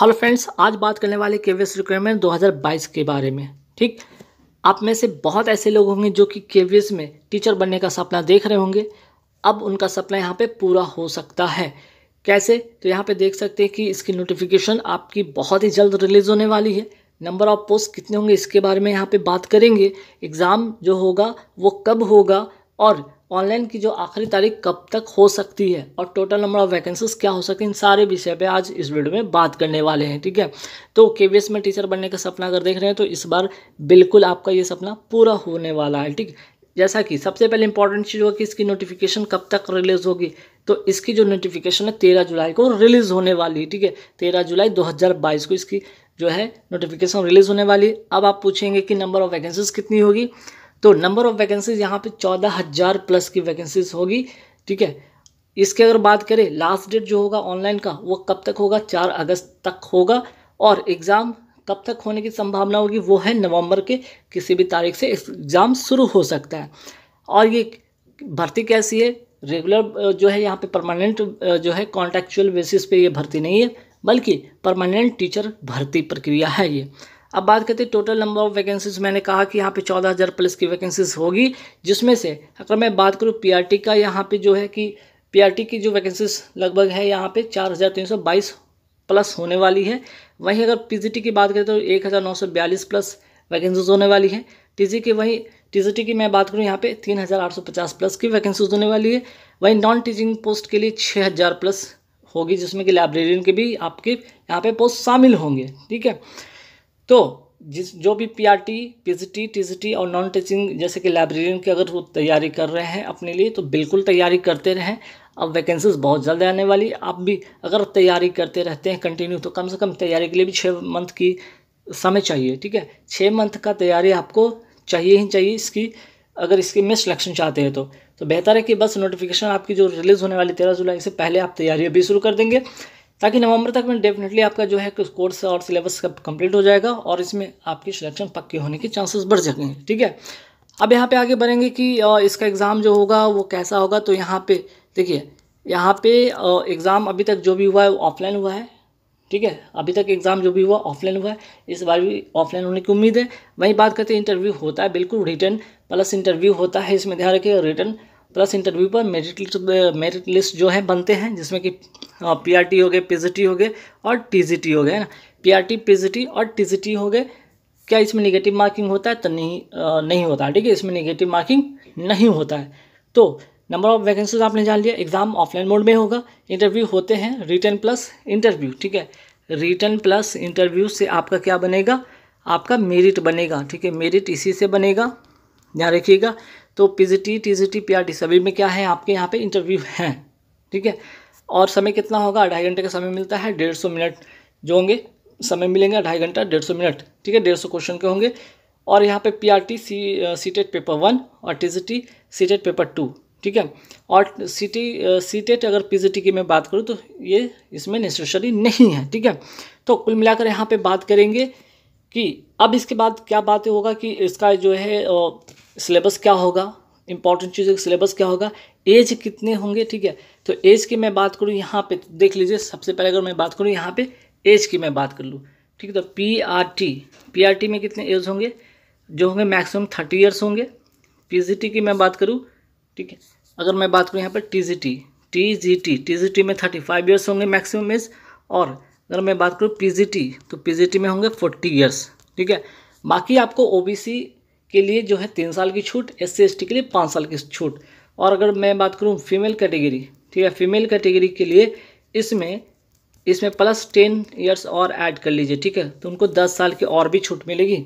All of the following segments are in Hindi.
हेलो फ्रेंड्स आज बात करने वाले के वी रिक्वायरमेंट 2022 के बारे में ठीक आप में से बहुत ऐसे लोग होंगे जो कि के में टीचर बनने का सपना देख रहे होंगे अब उनका सपना यहाँ पे पूरा हो सकता है कैसे तो यहाँ पे देख सकते हैं कि इसकी नोटिफिकेशन आपकी बहुत ही जल्द रिलीज़ होने वाली है नंबर ऑफ पोस्ट कितने होंगे इसके बारे में यहाँ पर बात करेंगे एग्ज़ाम जो होगा वो कब होगा और ऑनलाइन की जो आखिरी तारीख कब तक हो सकती है और टोटल नंबर ऑफ वैकेंसीज क्या हो सकती है इन सारे विषय पे आज इस वीडियो में बात करने वाले हैं ठीक है तो के में टीचर बनने का सपना अगर देख रहे हैं तो इस बार बिल्कुल आपका ये सपना पूरा होने वाला है ठीक जैसा कि सबसे पहले इंपॉर्टेंट चीज़ होगी कि इसकी नोटिफिकेशन कब तक रिलीज़ होगी तो इसकी जो नोटिफिकेशन है तेरह जुलाई को रिलीज़ होने वाली है ठीक है तेरह जुलाई दो को इसकी जो है नोटिफिकेशन रिलीज़ होने वाली अब आप पूछेंगे कि नंबर ऑफ वैकेंसीज कितनी होगी तो नंबर ऑफ वैकेंसीज यहाँ पे चौदह हज़ार प्लस की वैकेंसीज होगी ठीक है इसके अगर बात करें लास्ट डेट जो होगा ऑनलाइन का वो कब तक होगा चार अगस्त तक होगा और एग्ज़ाम कब तक होने की संभावना होगी वो है नवंबर के किसी भी तारीख से एग्ज़ाम शुरू हो सकता है और ये भर्ती कैसी है रेगुलर जो है यहाँ पे परमानेंट जो है कॉन्ट्रैक्चुअल बेसिस पे ये भर्ती नहीं है बल्कि परमानेंट टीचर भर्ती प्रक्रिया है ये अब बात करते हैं टोटल नंबर ऑफ वैकेंसीज मैंने कहा कि यहाँ पे चौदह हज़ार प्लस की वैकेंसीज होगी जिसमें से अगर मैं बात करूँ पीआरटी का यहाँ पे जो है कि पीआरटी की जो वैकेंसीज लगभग है यहाँ पे चार हज़ार तीन सौ बाईस प्लस होने वाली है वहीं अगर पीजीटी की बात करें तो एक हज़ार नौ सौ बयालीस प्लस वैकेंसीज होने वाली है जी की वहीं टी की मैं बात करूँ यहाँ पे तीन हज़ार आठ सौ पचास प्लस की वैकेंसीज होने वाली है वहीं नॉन टीचिंग पोस्ट के लिए छः हज़ार प्लस होगी जिसमें कि लाइब्रेरियन के भी आपके यहाँ पे पोस्ट शामिल होंगे ठीक है तो जिस जो भी P R T P T T T और नॉन टीचिंग जैसे कि लाइब्रेरियन की अगर वो तैयारी कर रहे हैं अपने लिए तो बिल्कुल तैयारी करते रहें अब वैकेंसीज बहुत जल्द आने वाली आप भी अगर तैयारी करते रहते हैं कंटिन्यू तो कम से कम तैयारी के लिए भी छः मंथ की समय चाहिए ठीक है छः मंथ का तैयारी आपको चाहिए ही चाहिए इसकी अगर इसके में सिलेक्शन चाहते हैं तो तो बेहतर है कि बस नोटिफिकेशन आपकी जो रिलीज़ होने वाली तेरह जुलाई से पहले आप तैयारी अभी शुरू कर देंगे ताकि नवंबर तक में डेफिनेटली आपका जो है कोर्स और सिलेबस का कंप्लीट हो जाएगा और इसमें आपकी सिलेक्शन पक्के होने के चांसेस बढ़ जाएंगे ठीक है अब यहाँ पे आगे बढ़ेंगे कि इसका एग्ज़ाम जो होगा वो कैसा होगा तो यहाँ पे देखिए यहाँ पे एग्ज़ाम अभी तक जो भी हुआ है वो ऑफलाइन हुआ है ठीक है अभी तक एग्ज़ाम जो भी हुआ ऑफलाइन हुआ है इस बार भी ऑफलाइन होने की उम्मीद है वहीं बात करते हैं इंटरव्यू होता है बिल्कुल रिटर्न प्लस इंटरव्यू होता है इसमें ध्यान रखिएगा रिटर्न प्लस इंटरव्यू पर मेरिट लिस्ट मेरिट लिस्ट जो है बनते हैं जिसमें कि पीआरटी हो गए पीजीटी हो गए और टीजीटी हो गए है ना पीआरटी पीजीटी और टीजीटी हो गए क्या इसमें निगेटिव मार्किंग होता है तो नहीं आ, नहीं होता ठीक है इसमें निगेटिव मार्किंग नहीं होता है तो नंबर ऑफ वैकेंसीज आपने जान लिया एग्जाम ऑफलाइन मोड में होगा इंटरव्यू होते हैं रिटर्न प्लस इंटरव्यू ठीक है रिटर्न प्लस इंटरव्यू से आपका क्या बनेगा आपका मेरिट बनेगा ठीक है मेरिट इसी से बनेगा ध्यान रखिएगा तो पीजीटी टीजीटी पीआरटी सभी में क्या है आपके यहाँ पे इंटरव्यू हैं ठीक है और समय कितना होगा ढाई घंटे का समय मिलता है डेढ़ सौ मिनट जो होंगे समय मिलेंगे ढाई घंटा डेढ़ सौ मिनट ठीक है डेढ़ सौ क्वेश्चन के होंगे और यहाँ पे P R T C CTET paper one और T G T CTET paper two ठीक है और सी टी सीटेट अगर पी जी टी की मैं बात करूँ तो ये इसमें नेसेसरी नहीं है ठीक है तो कुल मिलाकर यहाँ पे बात करेंगे कि अब इसके बाद क्या बात होगा कि इसका जो है सिलेबस क्या होगा इंपॉर्टेंट चीज़ों का सिलेबस क्या होगा एज कितने होंगे ठीक है तो एज की मैं बात करूँ यहाँ पे तो देख लीजिए सबसे पहले अगर मैं बात करूँ यहाँ पे एज की मैं बात कर लूँ ठीक है तो P R T P R T में कितने एज होंगे जो होंगे मैक्सिमम थर्टी ईयर्स होंगे पी जी टी की मैं बात करूँ ठीक है अगर मैं बात करूँ यहाँ पर T G T T G T T G T में थर्टी फाइव ईयर्स होंगे मैक्सिमम एज और अगर मैं बात करूँ पी जी टी तो पी जी टी में होंगे फोर्टी ईयर्स ठीक है बाकी आपको ओ बी सी के लिए जो है तीन साल की छूट एस सी के लिए पाँच साल की छूट और अगर मैं बात करूँ फीमेल कैटेगरी ठीक है फीमेल कैटेगरी के लिए इसमें इसमें प्लस टेन ईयर्स और ऐड कर लीजिए ठीक है तो उनको दस साल की और भी छूट मिलेगी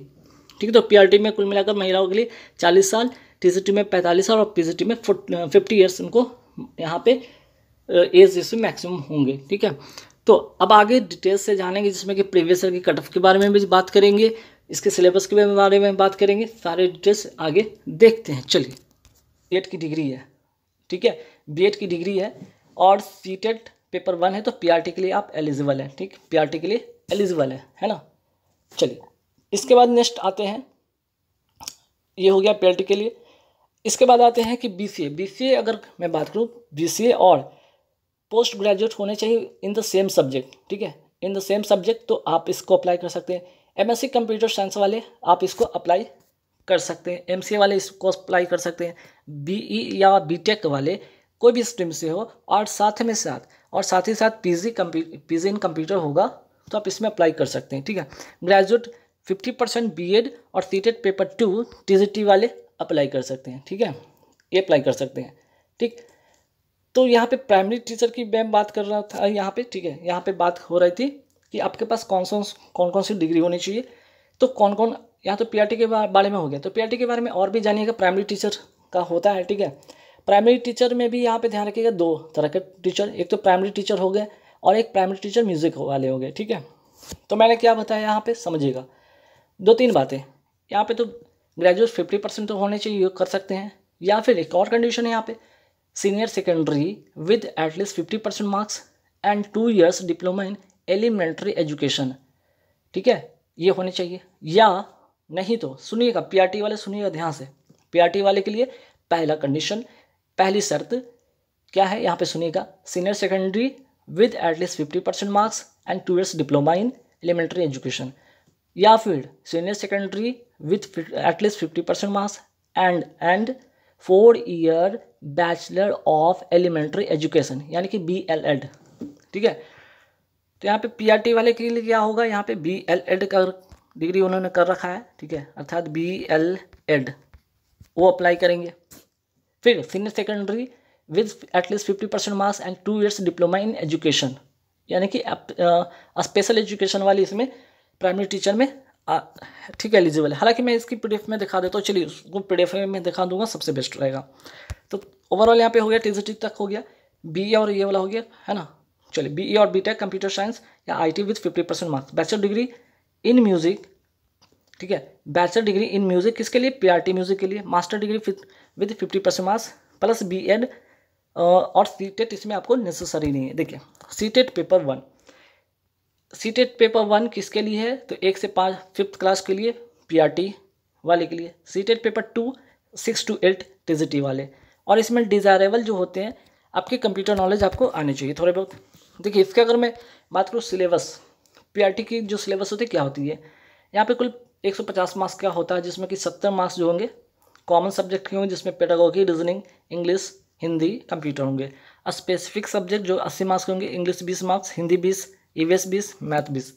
ठीक है तो पीआरटी में कुल मिलाकर महिलाओं के लिए चालीस साल टी में पैंतालीस साल और पी में फिफ्टी ईयर्स उनको यहाँ पे एज इसमें मैक्सिमम होंगे ठीक है तो अब आगे डिटेल्स से जानेंगे जिसमें कि प्रीवियस ईयर की कट ऑफ के बारे में भी बात करेंगे इसके सिलेबस के बारे में बात करेंगे सारे डिटेल्स आगे देखते हैं चलिए बी की डिग्री है ठीक है बी की डिग्री है और सी पेपर वन है तो पी के लिए आप एलिजिबल हैं ठीक पी के लिए एलिजिबल है है ना चलिए इसके बाद नेक्स्ट आते हैं ये हो गया पी के लिए इसके बाद आते हैं कि बी सी अगर मैं बात करूँ बी और पोस्ट ग्रेजुएट होने चाहिए इन द सेम सब्जेक्ट ठीक है इन द सेम सब्जेक्ट तो आप इसको अप्लाई कर सकते हैं एमएससी कंप्यूटर साइंस वाले आप इसको अप्लाई कर सकते हैं एम वाले इसको अप्लाई कर सकते हैं बी e या बी वाले कोई भी स्ट्रीम से हो और साथ में साथ और साथ ही साथ पीजी पीजी इन कंप्यूटर होगा तो आप इसमें अप्लाई कर सकते हैं ठीक है graduate fifty percent B Ed और सीटेड पेपर टू टी वाले अप्लाई कर सकते हैं ठीक है ये अप्लाई कर सकते हैं ठीक तो यहाँ पे प्राइमरी टीचर की मैं बात कर रहा था यहाँ पे ठीक है यहाँ पे बात हो रही थी कि आपके पास कौन कौन कौन कौन सी डिग्री होनी चाहिए तो कौन कौन या तो पी के बारे में हो गया तो पी के बारे में और भी जानिएगा प्राइमरी टीचर का होता है ठीक है प्राइमरी टीचर में भी यहाँ पे ध्यान रखिएगा दो तरह के टीचर एक तो प्राइमरी टीचर हो गए और एक प्राइमरी टीचर म्यूज़िक वाले हो गए ठीक है तो मैंने क्या बताया यहाँ पे समझिएगा दो तीन बातें यहाँ पे तो ग्रेजुएट फिफ्टी परसेंट तो होने चाहिए योग कर सकते हैं या फिर एक और कंडीशन है यहाँ पे senior secondary with at least fifty percent marks and two years diploma in elementary education ठीक है ये होनी चाहिए या नहीं तो सुनिएगा पीआरटी वाले सुनिएगा ध्यान से पीआरटी वाले के लिए पहला कंडीशन पहली शर्त क्या है यहाँ पे सुनिएगा senior secondary with at least fifty percent marks and two years diploma in elementary education या फिर senior secondary with at least fifty percent marks and and four year bachelor of elementary education यानी कि बी एल एड ठीक है तो यहाँ पे पी वाले के लिए क्या होगा यहाँ पे बी एल एड कर डिग्री उन्होंने कर रखा है ठीक है अर्थात बी एल एड वो अप्लाई करेंगे फिर senior secondary with at least fifty percent marks and two years diploma in education यानी कि स्पेशल एजुकेशन वाली इसमें प्राइमरी टीचर में ठीक है एलिजिबल है हालांकि मैं इसकी पी में दिखा देता हूँ चलिए उसको पी में दिखा दूंगा सबसे बेस्ट रहेगा तो ओवरऑल यहाँ पे हो गया टी तक हो गया बी और ये वाला हो गया है ना चलिए बी और बी टेक कंप्यूटर साइंस या I T with fifty percent marks bachelor degree in music ठीक है बैचलर डिग्री इन म्यूज़िक किसके लिए पीआरटी म्यूज़िक के लिए master degree with fifty percent marks plus B Ed और सी टेट e इसमें आपको नेसेसरी नहीं है देखिए C TET paper one C TET paper one किसके लिए है तो एक से पाँच फिफ्थ क्लास के लिए टी वाले के लिए C TET paper two six two eight T वाले और इसमें डिज़ायरेबल जो होते हैं आपके कंप्यूटर नॉलेज आपको आने चाहिए थोड़े बहुत देखिए इसके अगर मैं बात करूँ सिलेबस पीआरटी की जो सिलेबस होती है क्या होती है यहाँ पे कुल 150 मार्क्स का होता है जिसमें कि 70 मार्क्स जो होंगे कॉमन सब्जेक्ट के होंगे जिसमें pedagogy reasoning English Hindi computer होंगे और स्पेसिफिक सब्जेक्ट जो 80 मार्क्स के होंगे इंग्लिश 20 मार्क्स हिंदी 20 ईवीएस बीस मैथ e बीस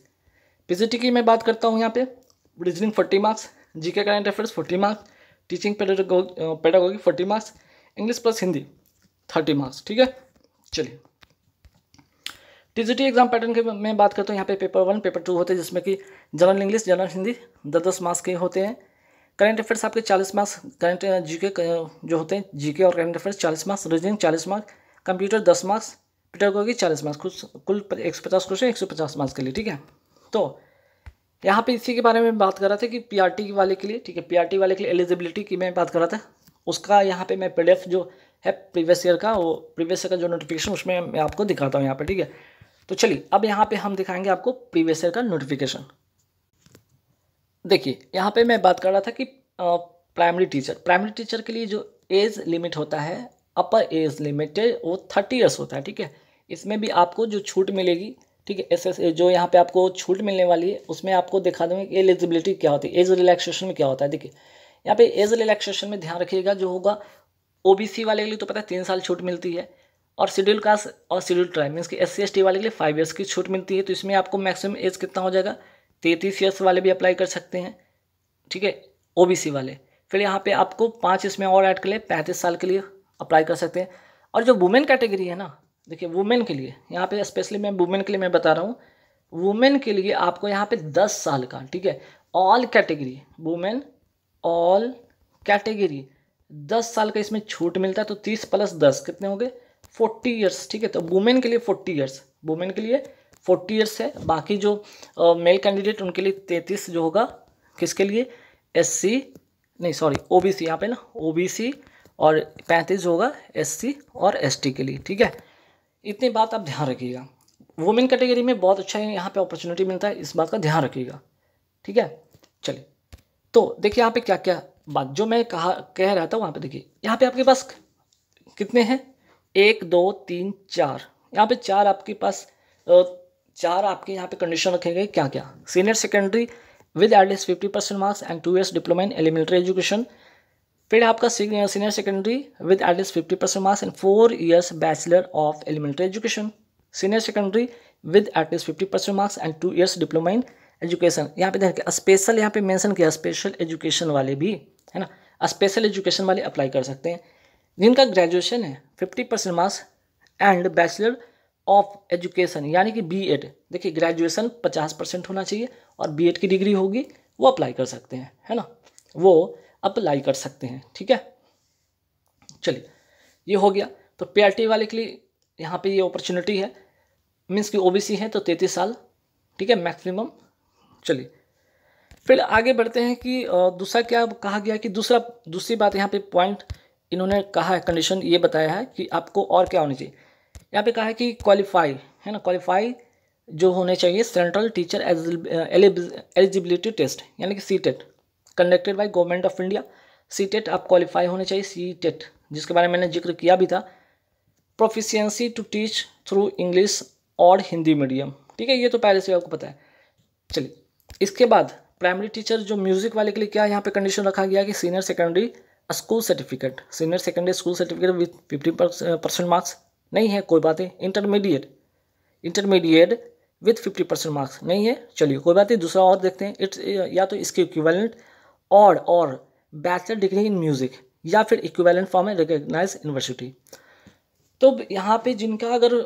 पी की मैं बात करता हूँ यहाँ पे रीजनिंग फोर्टी मार्क्स के current affairs forty marks teaching pedagogy forty marks English plus Hindi thirty marks ठीक है चलिए टीजीटी एग्जाम पैटर्न के मैं बात करता हूँ यहाँ पे पेपर वन पेपर टू होते हैं जिसमें कि जनरल इंग्लिश जनरल हिंदी दस दस मार्क्स के होते हैं करंट अफेयर्स आपके चालीस मार्क्स करंट जीके जो होते हैं जीके और करंट अफेयर्स चालीस मार्क्स रीजनिंग चालीस मार्क्स कंप्यूटर दस मार्क्स पेटागोगी चालीस मार्क्स कुछ कुल एक सौ पचास क्वेश्चन एक सौ पचास मार्क्स के लिए ठीक है तो यहाँ पे इसी के बारे में बात कर रहा था कि पीआरटी वाले के लिए ठीक है पीआरटी वाले के लिए एलिजिबिलिटी की मैं बात कर रहा था उसका यहाँ पे मैं पीडीएफ जो है प्रीवियस ईयर का वो प्रीवियस ईयर का जो नोटिफिकेशन उसमें मैं आपको दिखाता हूँ यहाँ पे ठीक है तो चलिए अब यहाँ पे हम दिखाएंगे आपको प्रीवियस ईयर का नोटिफिकेशन देखिए यहाँ पे मैं बात कर रहा था कि प्राइमरी टीचर प्राइमरी टीचर के लिए जो एज लिमिट होता है अपर एज लिमिट वो थर्टी ईयर्स होता है ठीक है इसमें भी आपको जो छूट मिलेगी ठीक है एस एस जो यहाँ पे आपको छूट मिलने वाली है उसमें आपको दिखा दूंगा कि एलिजिबिलिटी क्या होती है एज रिलैक्सेशन में क्या होता है देखिए यहाँ पे एज रिलैक्सेशन में ध्यान रखिएगा जो होगा ओबीसी वाले के लिए तो पता है तीन साल छूट मिलती है और शेड्यूल कास्ट और शेड्यूल ट्राइब मीन्स कि एस सी वाले के लिए फाइव ईयर्स की छूट मिलती है तो इसमें आपको मैक्सिमम एज कितना हो जाएगा तैंतीस ईयर्स वाले भी अप्लाई कर सकते हैं ठीक है ओ वाले फिर यहाँ पे आपको पाँच इसमें और ऐड के लिए पैंतीस साल के लिए अप्लाई कर सकते हैं और जो वुमेन कैटेगरी है ना देखिए वुमेन के लिए यहाँ पे स्पेशली मैं वुमेन के लिए मैं बता रहा हूँ वुमेन के लिए आपको यहाँ पे दस साल का ठीक है all category women all category दस साल का इसमें छूट मिलता है तो तीस प्लस दस कितने होंगे फोर्टी ईयर्स ठीक है तो वुमेन के लिए फोर्टी ईयर्स वुमेन के लिए फोर्टी ईयर्स है बाकी जो मेल uh, कैंडिडेट उनके लिए तैंतीस जो होगा किसके लिए एस नहीं सॉरी ओ बी सी यहाँ पे ना ओ बी सी और पैंतीस जो होगा एस सी और एस टी के लिए ठीक है इतनी बात आप ध्यान रखिएगा वुमेन कैटेगरी में बहुत अच्छा यहाँ पे अपॉर्चुनिटी मिलता है इस बात का ध्यान रखिएगा ठीक है चलिए तो देखिए यहाँ पे क्या क्या बात जो मैं कहा कह रहा था वहाँ पे देखिए यहाँ पे आपके पास कितने हैं एक दो तीन चार यहाँ पे चार आपके पास चार आपके यहाँ पे कंडीशन रखेंगे क्या क्या senior secondary with at least fifty percent marks and two years diploma in elementary education फिर आपका senior secondary with at least fifty percent marks and four years bachelor of elementary education senior secondary with at least fifty percent marks and two years diploma in education यहाँ पे देखिए स्पेशल यहाँ पे मेंशन किया स्पेशल एजुकेशन वाले भी है ना स्पेशल एजुकेशन वाले अप्लाई कर सकते हैं जिनका ग्रेजुएशन है fifty percent marks and bachelor of education यानी कि बी एड देखिए ग्रेजुएशन पचास परसेंट होना चाहिए और बी एड की डिग्री होगी वो अप्लाई कर सकते हैं है ना वो अप्लाई कर सकते हैं ठीक है चलिए ये हो गया तो टी वाले के लिए यहाँ पे ये अपॉर्चुनिटी है मीन्स कि सी है तो तैंतीस साल ठीक है मैक्सिमम चलिए फिर आगे बढ़ते हैं कि दूसरा क्या कहा गया कि दूसरा दूसरी बात यहाँ पे पॉइंट इन्होंने कहा है कंडीशन ये बताया है कि आपको और क्या होनी चाहिए यहाँ पे कहा है कि क्वालिफाई है ना क्वालिफाई जो होने चाहिए सेंट्रल टीचर एलिजिबिलिटी टेस्ट यानी कि C TET conducted by government of India C TET आप क्वालिफाई होने चाहिए सी टेट e जिसके बारे में मैंने जिक्र किया भी था proficiency to teach through English और हिंदी मीडियम ठीक है ये तो पहले से आपको पता है चलिए इसके बाद प्राइमरी टीचर जो म्यूज़िक वाले के लिए क्या यहाँ पे कंडीशन रखा गया कि senior secondary school certificate senior secondary school certificate with fifty percent marks नहीं है कोई बात है intermediate intermediate with fifty percent marks नहीं है चलिए कोई बात नहीं दूसरा और देखते हैं इट्स uh, या तो इसके इक्विवेलेंट और और बैचलर डिग्री इन म्यूज़िक या फिर इक्विवेलेंट फॉर्म है रिकग्नाइज यूनिवर्सिटी तो यहाँ पे जिनका अगर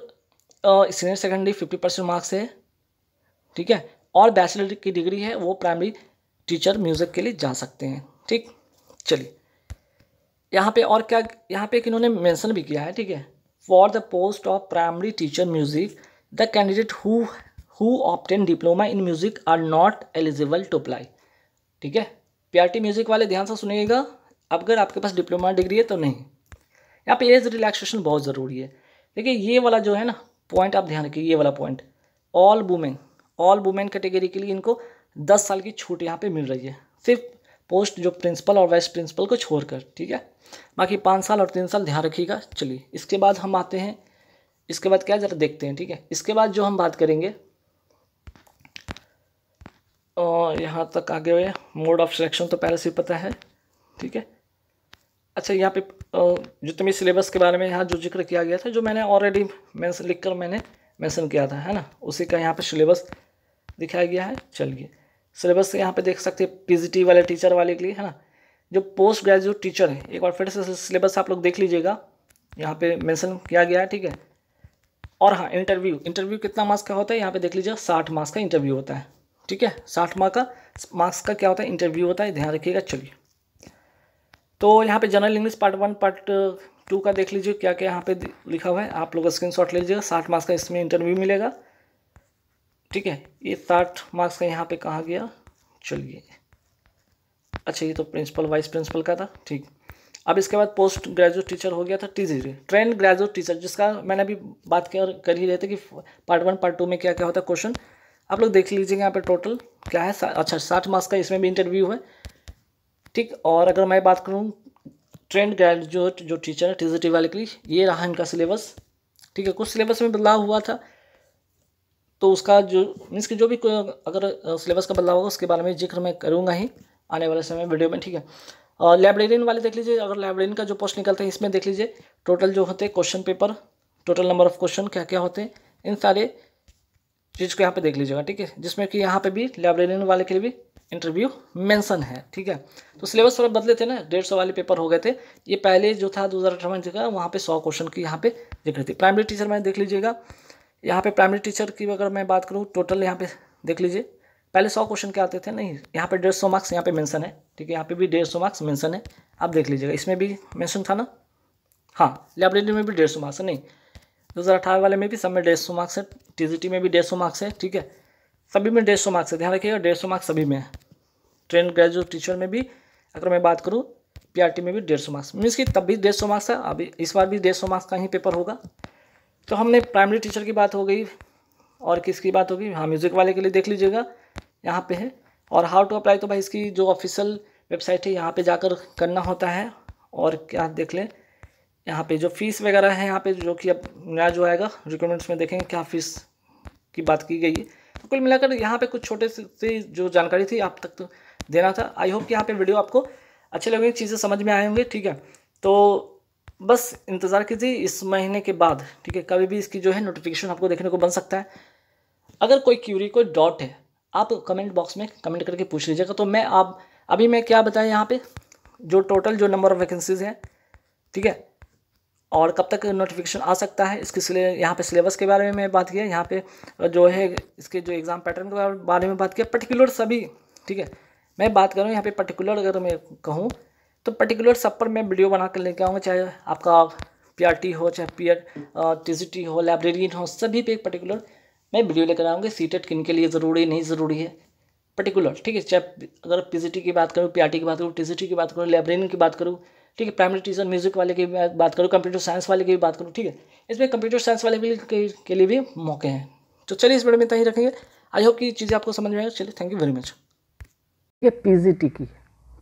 senior secondary fifty percent marks है ठीक है और बैचलर की डिग्री है वो प्राइमरी टीचर म्यूज़िक के लिए जा सकते हैं ठीक चलिए यहाँ पे और क्या यहाँ पे एक इन्होंने मेंशन भी किया है ठीक है for the post of primary teacher music the candidate who who obtain diploma in music are not eligible to apply ठीक है पी म्यूजिक वाले ध्यान से सुनिएगा अगर आपके पास डिप्लोमा डिग्री है तो नहीं यहाँ पे एज रिलैक्सेशन बहुत ज़रूरी है देखिए ये वाला जो है ना पॉइंट आप ध्यान रखिए ये वाला point all women all women category के लिए इनको दस साल की छूट यहाँ पे मिल रही है सिर्फ पोस्ट जो प्रिंसिपल और वाइस प्रिंसिपल को छोड़कर ठीक है बाकी पाँच साल और तीन साल ध्यान रखिएगा चलिए इसके बाद हम आते हैं इसके बाद क्या ज़रा देखते हैं ठीक है इसके बाद जो हम बात करेंगे और यहाँ तक आगे हुए मोड ऑफ सिलेक्शन तो पहले से पता है ठीक है अच्छा यहाँ पे जो तुम्हें सिलेबस के बारे में यहाँ जो जिक्र किया गया था जो मैंने ऑलरेडी मैं लिख कर मैंने मैंसन किया था है ना उसी का यहाँ पे सिलेबस दिखाया गया है चलिए सिलेबस यहाँ पे देख सकते हैं पीजीटी वाले टीचर वाले के लिए है ना जो पोस्ट ग्रेजुएट टीचर है एक बार फिर से सिलेबस आप लोग देख लीजिएगा यहाँ पे मेंशन किया गया है ठीक है और हाँ इंटरव्यू इंटरव्यू कितना मार्क्स का होता है यहाँ पे देख लीजिए साठ मार्क्स का इंटरव्यू होता है ठीक है साठ मार्क का मार्क्स का क्या होता है इंटरव्यू होता है ध्यान रखिएगा चलिए तो यहाँ पर general English part one part two का देख लीजिए क्या क्या यहाँ पे लिखा हुआ है आप लोग स्क्रीन शॉट ले लीजिएगा साठ मार्क्स का इसमें इंटरव्यू मिलेगा ठीक है ये साठ मार्क्स का यहाँ पे कहाँ गया चलिए अच्छा ये तो प्रिंसिपल वाइस प्रिंसिपल का था ठीक अब इसके बाद पोस्ट ग्रेजुएट टीचर हो गया था T G trained graduate teacher जिसका मैंने अभी बात किया और कर ही रहे थे कि पार्ट वन पार्ट टू में क्या क्या होता है क्वेश्चन आप लोग देख लीजिए यहाँ पे टोटल क्या है सा, अच्छा साठ मार्क्स का इसमें भी इंटरव्यू है ठीक और अगर मैं बात करूँ ट्रेंड ग्रेजुएट जो टीचर है टी वाले के लिए ये रहा इनका सिलेबस ठीक है कुछ सिलेबस में बदलाव हुआ था तो उसका जो मीन्स कि जो भी अगर सिलेबस का बदलाव होगा उसके बारे में जिक्र मैं करूँगा ही आने वाले समय वीडियो में ठीक है और लाइब्रेरियन वाले देख लीजिए अगर लाइब्रेरियन का जो पोस्ट निकलता है इसमें देख लीजिए टोटल जो होते हैं question paper total number of question क्या क्या होते हैं इन सारे चीज़ को यहाँ पे देख लीजिएगा ठीक है जिसमें कि यहाँ पे भी लाइब्रेरियन वाले के लिए भी इंटरव्यू मेंशन है ठीक है तो सिलेबस थोड़ा बदले थे ना डेढ़ सौ वाले पेपर हो गए थे ये पहले जो था दो हज़ार अठारह में जगह वहाँ पे सौ क्वेश्चन की यहाँ पे जिक्र थी प्राइमरी टीचर में देख लीजिएगा यहाँ पे प्राइमरी टीचर की अगर मैं बात करूँ टोटल यहाँ पे देख लीजिए पहले सौ क्वेश्चन के आते थे नहीं यहाँ पे डेढ़ सौ मार्क्स यहाँ पे मेंशन है ठीक है यहाँ पे भी डेढ़ सौ मार्क्स मेंशन है आप देख लीजिएगा इसमें भी मेंशन था ना हाँ लाइब्रेरी में भी डेढ़ सौ मार्क्स है नहीं दो हज़ार अठारह वाले में भी सब में डेढ़ सौ मार्क्स है टी में भी डेढ़ सौ मार्क्स है ठीक है सभी में डेढ़ सौ मार्क्स है ध्यान रखिएगा डेढ़ सौ मार्क्स सभी में है ट्रेन ग्रेजुएट टीचर में भी अगर मैं बात करूँ टी में भी डेढ़ सौ मार्क्स मीन्स की तब भी डेढ़ सौ मार्क्स है अभी इस बार भी डेढ़ सौ मार्क्स का ही पेपर होगा तो हमने प्राइमरी टीचर की बात हो गई और किसकी बात होगी हाँ म्यूज़िक वाले के लिए देख लीजिएगा यहाँ पे है और हाउ टू अप्लाई तो भाई इसकी जो ऑफिशियल वेबसाइट है यहाँ पे जाकर करना होता है और क्या देख लें यहाँ पे जो फीस वगैरह है यहाँ पे जो कि अब नया जो आएगा रिक्रूटमेंट्स में देखेंगे क्या फीस की बात की गई है तो कुल मिलाकर यहाँ पे कुछ छोटे से जो जानकारी थी आप तक तो देना था आई होप कि यहाँ पर वीडियो आपको अच्छे लगेंगे चीज़ें समझ में आए होंगे ठीक है तो बस इंतज़ार कीजिए इस महीने के बाद ठीक है कभी भी इसकी जो है नोटिफिकेशन आपको देखने को बन सकता है अगर कोई क्यूरी कोई डॉट है आप कमेंट बॉक्स में कमेंट करके पूछ लीजिएगा तो मैं आप अभी मैं क्या बताया यहाँ पे जो टोटल जो नंबर ऑफ़ वैकेंसीज हैं ठीक है और कब तक नोटिफिकेशन आ सकता है इसके सिले यहाँ पे सिलेबस के बारे में मैं बात किया यहाँ पे जो है इसके जो एग्ज़ाम पैटर्न के बारे में बात किया पर्टिकुलर सभी ठीक है मैं बात करूँ यहाँ पे पर्टिकुलर अगर मैं कहूँ तो पर्टिकुलर सब पर मैं वीडियो बना कर लेके आऊँगा चाहे आपका पी हो चाहे पी टी हो लाइब्रेरियन हो सभी पे एक पर्टिकुलर मैं वीडियो लेकर सी टेट किन के लिए ज़रूरी नहीं ज़रूरी है पर्टिकुलर ठीक है चाहे अगर पी की बात करूँ पी की बात करूँ टी की बात करूँ लाइब्रेरियन की बात करूँ ठीक है प्राइमरी टीचर म्यूजिक वाले की बात करूँ कंप्यूटर साइंस वाले की भी बात करूँ ठीक है इसमें कंप्यूटर साइंस वाले के, के लिए भी मौके हैं तो चलिए इस वीडियो में इतना ही रखेंगे आई होप कि चीज़ें आपको समझ में आए चलिए थैंक यू वेरी मच ये पी की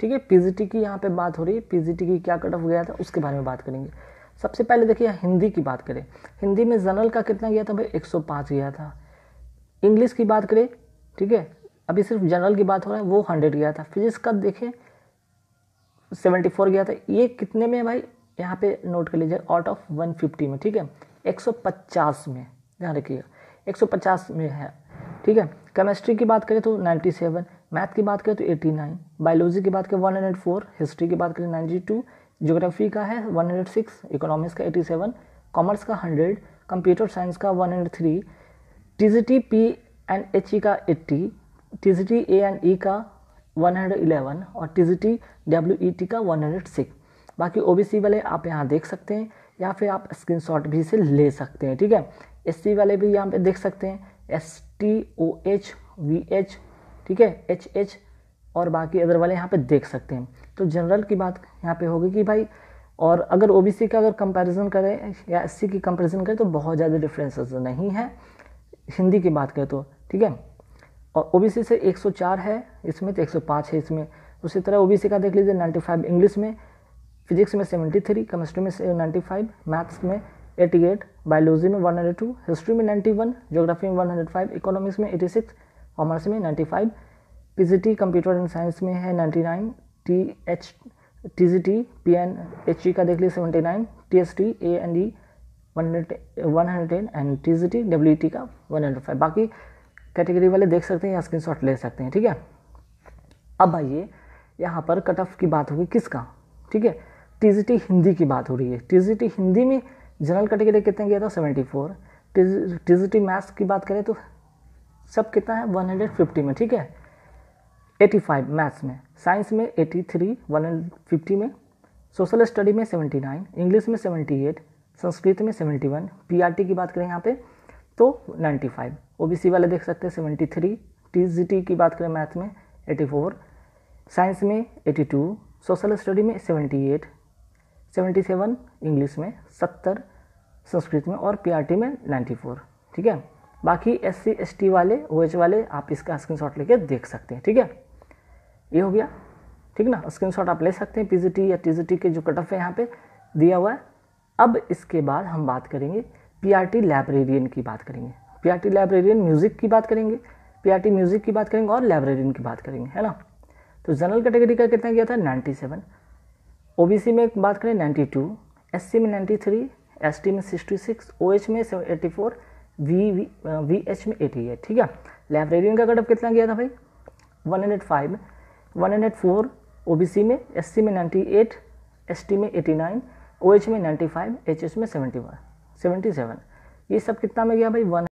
ठीक है पीजीटी की यहाँ पे बात हो रही है पीजीटी की क्या कट ऑफ गया था उसके बारे में बात करेंगे सबसे पहले देखिए हिंदी की बात करें हिंदी में जनरल का कितना गया था भाई एक गया था इंग्लिश की बात करें ठीक है अभी सिर्फ जनरल की बात हो रहा है वो हंड्रेड गया था फिजिक्स का देखें सेवेंटी फोर गया था ये कितने में भाई यहाँ पे नोट कर लीजिए आउट ऑफ वन फिफ्टी में ठीक है एक सौ पचास में ध्यान रखिएगा एक सौ पचास में है ठीक है केमिस्ट्री की बात करें तो नाइन्टी सेवन मैथ की बात करें तो 89 बायोलॉजी की बात करें 104 हिस्ट्री की बात करें 92 ज्योग्राफी का है 106 इकोनॉमिक्स का 87 कॉमर्स का 100 कंप्यूटर साइंस का 103 T P and H E का 80 टी ए एंड ई का 111 और T G T W E T का 106 बाकी ओ बी सी वाले आप यहाँ देख सकते हैं या फिर आप शॉट भी से ले सकते हैं ठीक है एस सी वाले भी यहाँ पे देख सकते हैं S T O H V H ठीक है एच एच और बाकी अदर वाले यहाँ पे देख सकते हैं तो जनरल की बात यहाँ पे होगी कि भाई और अगर ओ बी सी का अगर कंपेरिज़न करें या एस सी की कंपेरिजन करें तो बहुत ज़्यादा डिफ्रेंसेस नहीं है हिंदी की बात करें तो ठीक है और ओ बी सी से एक सौ चार है इसमें तो एक सौ पाँच है इसमें उसी तरह ओ बी सी का देख लीजिए नाइन्टी फाइव इंग्लिश में फिजिक्स में सेवेंटी थ्री केमिस्ट्री में नाइन्टी फाइव मैथ्स में एटी एट बायोलॉजी में वन टू हिस्ट्री में नाइन्टी वन ज्योग्राफी में वन हंड्रेड फाइव इकोनॉमिक्स में एटी सिक्स कॉमर्स में ninety five P G T computer and science में है ninety nine T H T G T P N H E का देख लीजिए seventy nine T S T A N E one hundred and T G T W T का वन हंड्रेड फाइव बाकी कैटेगरी वाले देख सकते हैं या स्क्रीन शॉट ले सकते हैं ठीक है अब आइए यहाँ पर कट ऑफ की बात होगी किसका ठीक है टी जी टी हिंदी की बात हो रही है टी जी टी हिंदी में जनरल कैटेगरी कितने गया था तो seventy four T G T maths की बात करें तो सब कितना है 150 में ठीक है 85 मैथ्स में साइंस में 83 150 में सोशल स्टडी में 79 इंग्लिश में 78 संस्कृत में 71 पीआरटी की बात करें यहाँ पे तो 95 ओबीसी वाले देख सकते हैं 73 टीजीटी की बात करें मैथ में 84 साइंस में 82 सोशल स्टडी में 78 77 इंग्लिश में 70 संस्कृत में और पीआरटी में 94 ठीक है बाकी एस सी एस टी वाले ओ OH वाले आप इसका स्क्रीनशॉट लेके देख सकते हैं ठीक है ये हो गया ठीक ना स्क्रीनशॉट आप ले सकते हैं टी या टी के जो कटअप है यहाँ पे दिया हुआ है अब इसके बाद हम बात करेंगे टी लाइब्रेरियन की बात करेंगे टी लाइब्रेरियन म्यूज़िक की बात करेंगे टी म्यूज़िक की बात करेंगे और लाइब्रेरियन की बात करेंगे है ना तो जनरल कैटेगरी का कितना गया था नाइन्टी बी सी में बात करें एस सी में एस टी में ओ एच में four V V V H में एटी है ठीक है लाइब्रेरियन का कटअप कितना गया था भाई one hundred five one hundred four O B C में एस सी में नाइन्टी एट एस टी में एटी नाइन ओ एच में नाइन्टी फाइव एच एस में सेवेंटी वन सेवेंटी सेवन ये सब कितना में गया भाई वन